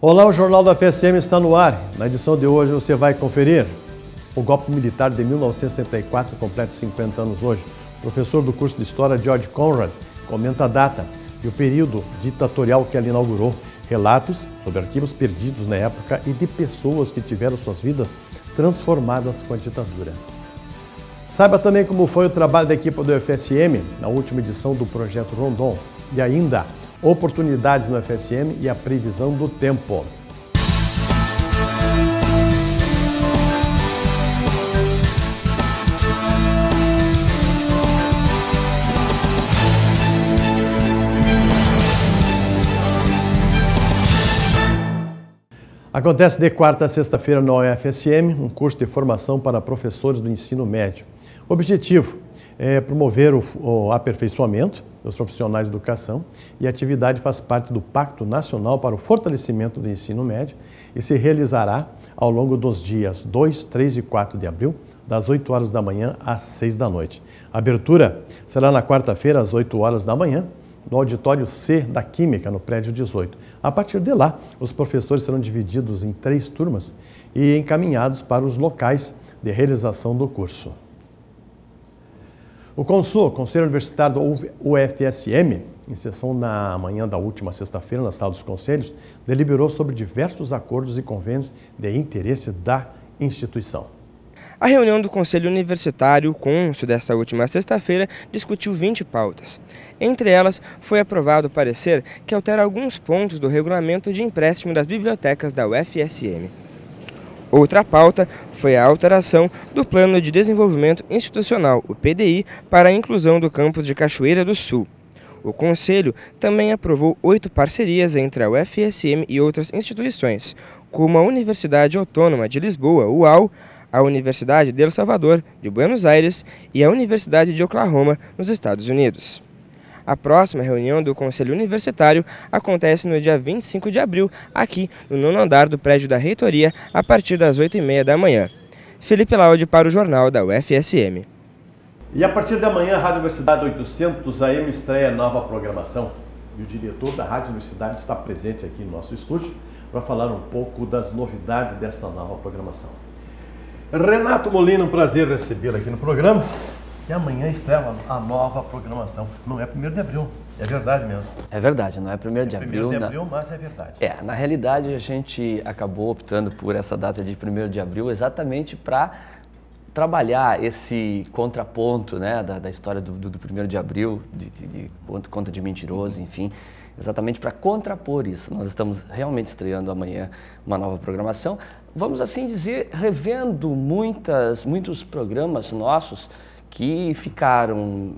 Olá, o Jornal da FSM está no ar. Na edição de hoje você vai conferir. O golpe militar de 1964 completa 50 anos hoje. O professor do curso de História, George Conrad, comenta a data e o período ditatorial que ela inaugurou. Relatos sobre arquivos perdidos na época e de pessoas que tiveram suas vidas transformadas com a ditadura. Saiba também como foi o trabalho da equipe do FSM na última edição do Projeto Rondon e ainda oportunidades no FSM e a previsão do tempo. Acontece de quarta a sexta-feira no OEFSM, um curso de formação para professores do ensino médio. Objetivo: é promover o, o aperfeiçoamento dos profissionais de educação e a atividade faz parte do Pacto Nacional para o Fortalecimento do Ensino Médio e se realizará ao longo dos dias 2, 3 e 4 de abril, das 8 horas da manhã às 6 da noite. A abertura será na quarta-feira, às 8 horas da manhã, no auditório C da Química, no prédio 18. A partir de lá, os professores serão divididos em três turmas e encaminhados para os locais de realização do curso. O CONSU, Conselho Universitário da UFSM, em sessão na manhã da última sexta-feira na Sala dos Conselhos, deliberou sobre diversos acordos e convênios de interesse da instituição. A reunião do Conselho Universitário, CONSO, desta última sexta-feira, discutiu 20 pautas. Entre elas, foi aprovado o parecer que altera alguns pontos do regulamento de empréstimo das bibliotecas da UFSM. Outra pauta foi a alteração do Plano de Desenvolvimento Institucional, o PDI, para a inclusão do campus de Cachoeira do Sul. O Conselho também aprovou oito parcerias entre a UFSM e outras instituições, como a Universidade Autônoma de Lisboa, UAU, a Universidade de El Salvador, de Buenos Aires e a Universidade de Oklahoma, nos Estados Unidos. A próxima reunião do Conselho Universitário acontece no dia 25 de abril, aqui no nono andar do prédio da reitoria, a partir das 8h30 da manhã. Felipe Laude para o Jornal da UFSM. E a partir da manhã a Rádio Universidade 800 AM estreia nova programação. E o diretor da Rádio Universidade está presente aqui no nosso estúdio para falar um pouco das novidades dessa nova programação. Renato Molina, um prazer recebê-lo aqui no programa. E amanhã estrela a nova programação. Não é 1 de abril. É verdade mesmo. É verdade, não é 1 de é abril. 1 de né? abril, na... mas é verdade. É, na realidade a gente acabou optando por essa data de 1 de abril exatamente para trabalhar esse contraponto né, da, da história do, do, do 1 de abril, de, de, de conta de mentiroso, enfim, exatamente para contrapor isso. Nós estamos realmente estreando amanhã uma nova programação. Vamos assim dizer, revendo muitas, muitos programas nossos que ficaram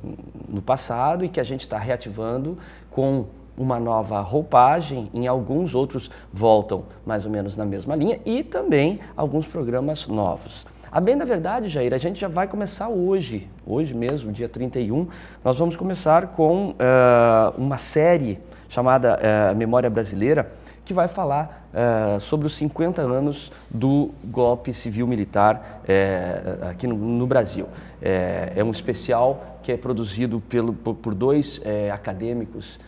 no passado e que a gente está reativando com uma nova roupagem, em alguns outros voltam mais ou menos na mesma linha e também alguns programas novos. A bem da verdade, Jair, a gente já vai começar hoje, hoje mesmo, dia 31, nós vamos começar com uh, uma série chamada uh, Memória Brasileira, que vai falar eh, sobre os 50 anos do golpe civil-militar é, eh, aqui no, no Brasil. É, é, um especial que é produzido pelo, por, por dois é, acadêmicos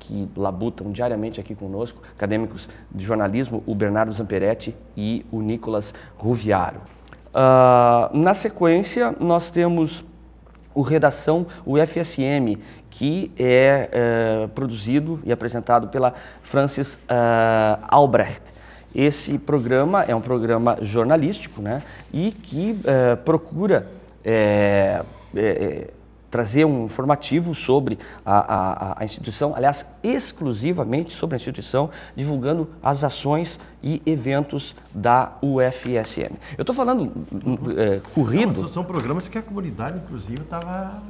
que labutam diariamente aqui conosco, acadêmicos de jornalismo, o Bernardo Zamperetti e o Nicolas Ruviaro. Uh, na sequência, nós temos o Redação UFSM, que é, é produzido e apresentado pela Francis uh, Albrecht. Esse programa é um programa jornalístico né, e que uh, procura é, é, trazer um informativo sobre a, a, a, instituição, aliás, exclusivamente sobre a instituição, divulgando as ações e eventos da UFSM. Eu estou falando uhum. é, é corrido. Não, são programas que a comunidade, inclusive, estava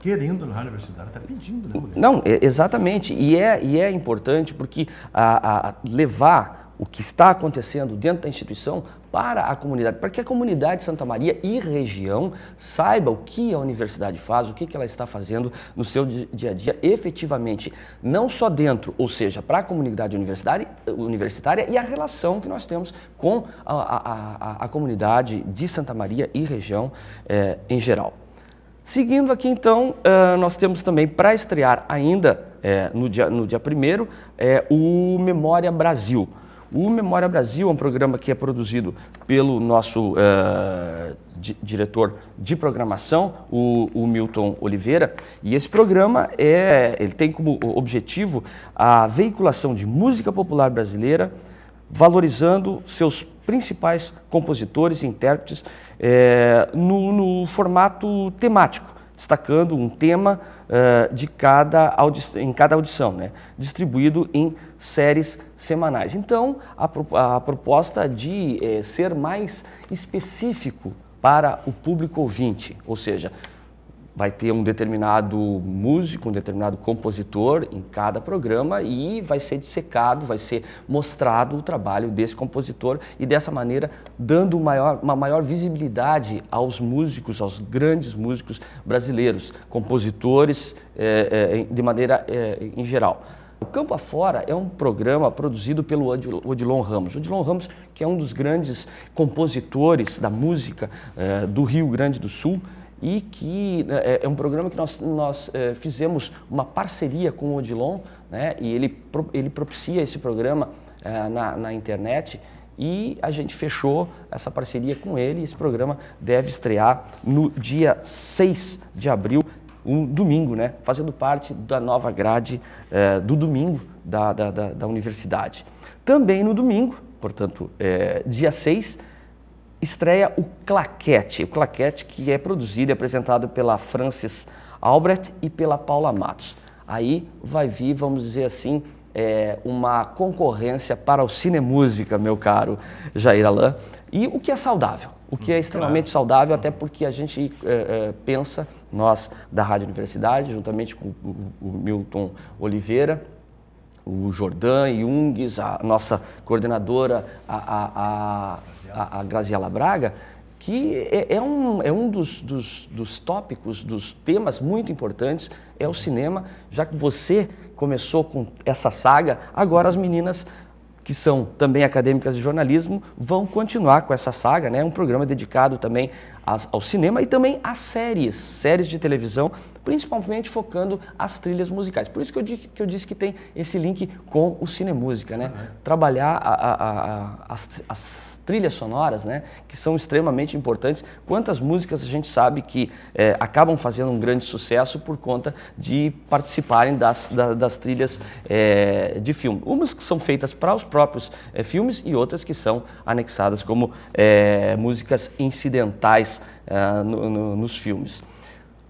querendo na universidade, está pedindo, né? Mulher? Não, exatamente. E é, e é importante porque a, a levar o que está acontecendo dentro da instituição para a comunidade, para que a comunidade de Santa Maria e região saiba o que a universidade faz, o que ela está fazendo no seu dia a dia efetivamente, não só dentro, ou seja, para a comunidade universitária, e a relação que nós temos com a, a, a, a comunidade de Santa Maria e região eh, em geral. Seguindo aqui então, eh, nós temos também para estrear ainda eh, no dia 1 no dia primeiro, o Memória Brasil. O Memória Brasil é um programa que é produzido pelo nosso uh, di diretor de programação, o, o, Milton Oliveira, e esse programa é, ele tem como objetivo a veiculação de música popular brasileira, valorizando seus principais compositores e intérpretes é, no, no formato temático destacando um tema uh, de cada em cada audição, né? distribuído em séries semanais. Então, a, a proposta de é, ser mais específico para o público ouvinte, ou seja, vai ter um determinado músico, um determinado compositor em cada programa e vai ser dissecado, vai ser mostrado o trabalho desse compositor e dessa maneira dando maior, uma maior visibilidade aos músicos, aos grandes músicos brasileiros, compositores eh, eh, de maneira em geral. O Campo Afora é um programa produzido pelo Odilon Ramos. Odilon Ramos, que é um dos grandes compositores da música eh, do Rio Grande do Sul, e que eh, é, é um programa que nós, nós eh, fizemos uma parceria com o Odilon, né, e ele, ele propicia esse programa na, na internet. E a gente fechou essa parceria com ele. Esse programa deve estrear no dia 6 de abril um domingo, né? fazendo parte da nova grade eh, do domingo da, da, da, da, universidade. Também no domingo, portanto, eh, dia 6, estreia o Claquete, o Claquete que é produzido e apresentado pela Francis Albrecht e pela Paula Matos. Aí vai vir, vamos dizer assim, é, uma concorrência para o Cinemúsica, meu caro Jair Alain, e o que é saudável? O que é hum, extremamente claro. saudável, hum. até porque a gente é, é, pensa, nós da Rádio Universidade, juntamente com o, o Milton Oliveira, o Jordan Jungs, a nossa coordenadora, a, a, a, a Graziela Braga, que é, é, um, é um dos, dos, dos tópicos, dos temas muito importantes, é o cinema, já que você começou com essa saga, agora as meninas que são também acadêmicas de jornalismo, vão continuar com essa saga, né? Um programa dedicado também ao cinema e também às séries, séries de televisão, principalmente focando as trilhas musicais. Por isso que eu, que eu disse que tem esse link com o Cinemúsica, né? Trabalhar a, a, a, as, as trilhas sonoras, né, que são extremamente importantes. Quantas músicas a gente sabe que é, acabam fazendo um grande sucesso por conta de participarem das, da, das trilhas é, de filme. Umas que são feitas para os próprios é, filmes e outras que são anexadas como músicas incidentais ah, no, no, nos filmes.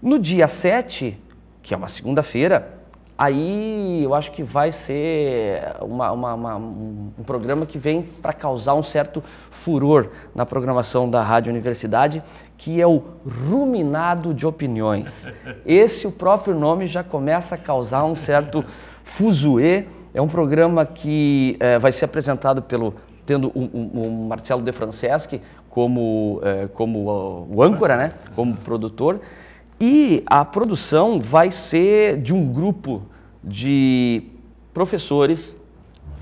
No dia 7, que é uma segunda-feira, aí eu acho que vai ser uma, uma, uma, um programa que vem para causar um certo furor na programação da Rádio Universidade, que é o Ruminado de Opiniões. Esse, o próprio nome, já começa a causar um certo fuzuê. É um programa que é, vai ser apresentado pelo tendo o, Marcelo De Franceschi como, é, como ah, o âncora, né? como produtor. E a produção vai ser de um grupo de professores,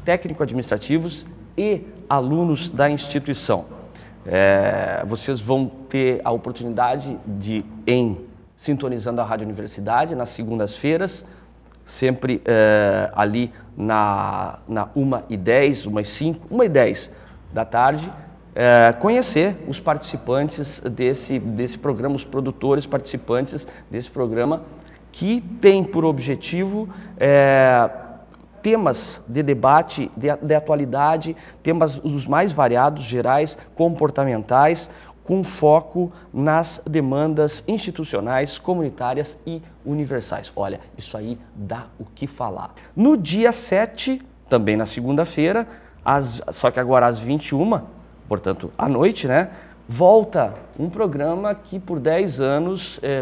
técnico-administrativos e alunos da instituição. É, vocês vão ter a oportunidade de, em sintonizando a Rádio Universidade, nas segundas-feiras, sempre é, ali na, na 1h10, 1h05, 1h10 da tarde, é, conhecer os participantes desse, desse programa, os produtores participantes desse programa que tem por objetivo é, temas de debate, de, de atualidade, temas os mais variados, gerais, comportamentais, com foco nas demandas institucionais, comunitárias e universais. Olha, isso aí dá o que falar. No dia 7, também na segunda-feira, só que agora às 21, portanto, à noite, né? Volta um programa que por 10 anos é,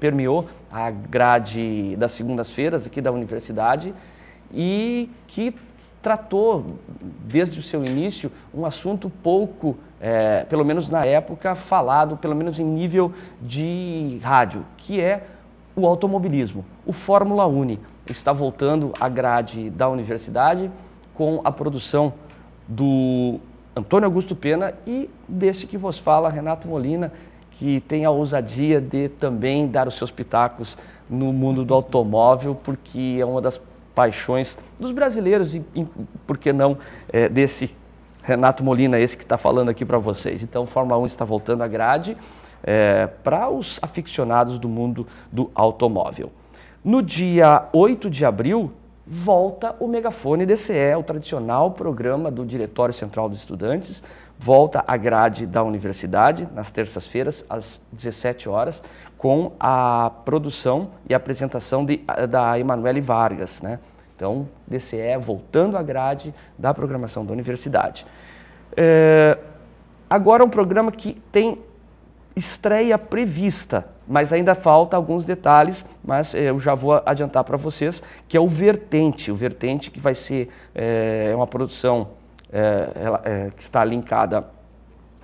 permeou a grade das segundas-feiras aqui da universidade e que tratou, desde o seu início, um assunto pouco, é, pelo menos na época, falado, pelo menos em nível de rádio, que é o automobilismo. O Fórmula Uni está voltando à grade da universidade com a produção do Antônio Augusto Pena e desse que vos fala, Renato Molina, que tem a ousadia de também dar os seus pitacos no mundo do automóvel, porque é uma das paixões dos brasileiros e, e por que não, é, desse Renato Molina, esse que está falando aqui para vocês. Então, Fórmula 1 está voltando à grade é, para os aficionados do mundo do automóvel. No dia 8 de abril, volta o Megafone DCE, o tradicional programa do Diretório Central dos Estudantes, volta a grade da universidade nas terças-feiras às 17 horas com a produção e apresentação de, da Emanuele Vargas, né? Então, DCE voltando à grade da programação da universidade. É, agora um programa que tem estreia prevista, mas ainda falta alguns detalhes, mas eh, eu já vou adiantar para vocês, que é o Vertente, o Vertente que vai ser eh, é, uma produção eh, ela, que está linkada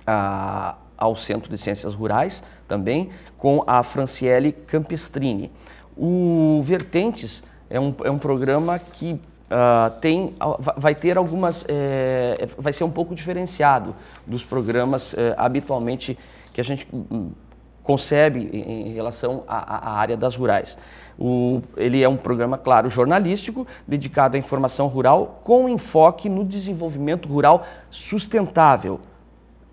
a, ao Centro de Ciências Rurais também, com a Franciele Campestrini. O Vertentes é um, é um programa que Uh, tem, ah, vai ter algumas, é, vai ser um pouco diferenciado dos programas é, habitualmente que a gente hum, hum, concebe em relação à, à área das rurais. O, ele é um programa, claro, jornalístico, dedicado à informação rural com enfoque no desenvolvimento rural sustentável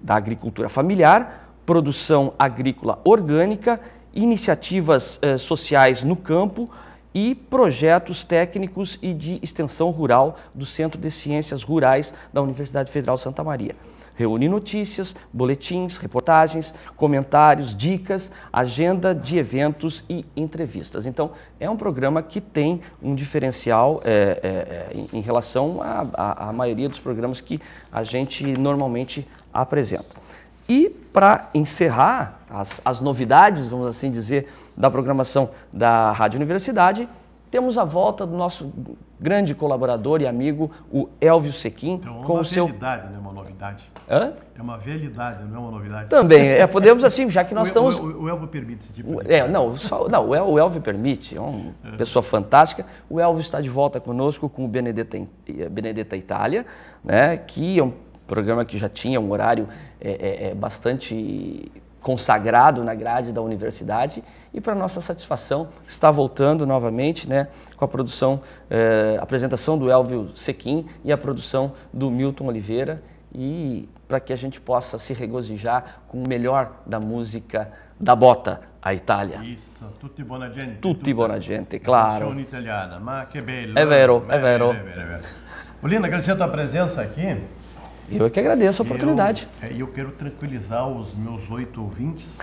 da agricultura familiar, produção agrícola orgânica, iniciativas eh, sociais no campo, e projetos técnicos e de extensão rural do Centro de Ciências Rurais da Universidade Federal Santa Maria. Reúne notícias, boletins, reportagens, comentários, dicas, agenda de eventos e entrevistas. Então, é um programa que tem um diferencial é, é, é em relação à maioria dos programas que a gente normalmente apresenta. E, para encerrar, as, as novidades, vamos assim dizer, da programação da Rádio Universidade, temos a volta do nosso grande colaborador e amigo, o Elvio Sequim. É uma com novidade, seu... é Uma novidade. Hã? É uma velidade, não é uma novidade. Também, é, podemos assim, já que nós o, estamos... O, o, Elvio permite esse tipo de... É, não, só, não o, El, o Elvio permite, é uma é. pessoa fantástica. O Elvio está de volta conosco com o Benedetta, Benedetta Itália, né? que é um programa que já tinha um horário é, é, é bastante consagrado na grade da universidade e para nossa satisfação está voltando novamente né, com a produção, eh, apresentação do Elvio Sequim e a produção do Milton Oliveira e para que a gente possa se regozijar com o melhor da música da bota, a Itália. Isso, tutti buona gente. Tutti, tutti buona gente, claro. italiana, ma che bello. É vero, é vero. É eh, vero, eh, Molina, agradecer a tua presença aqui. Eu é que agradeço a oportunidade. E é, eu, eu quero tranquilizar os meus oito ouvintes.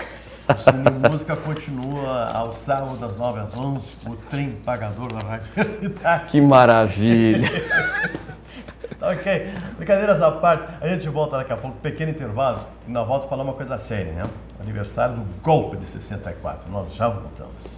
O Cine Música continua ao sábado das 9 às 11, o trem pagador da Rádio Universidade. Que maravilha! Tá ok, brincadeiras à parte, a gente volta daqui a pouco, pequeno intervalo, e na volta falar uma coisa séria, né? Aniversário do golpe de 64. Nós já voltamos.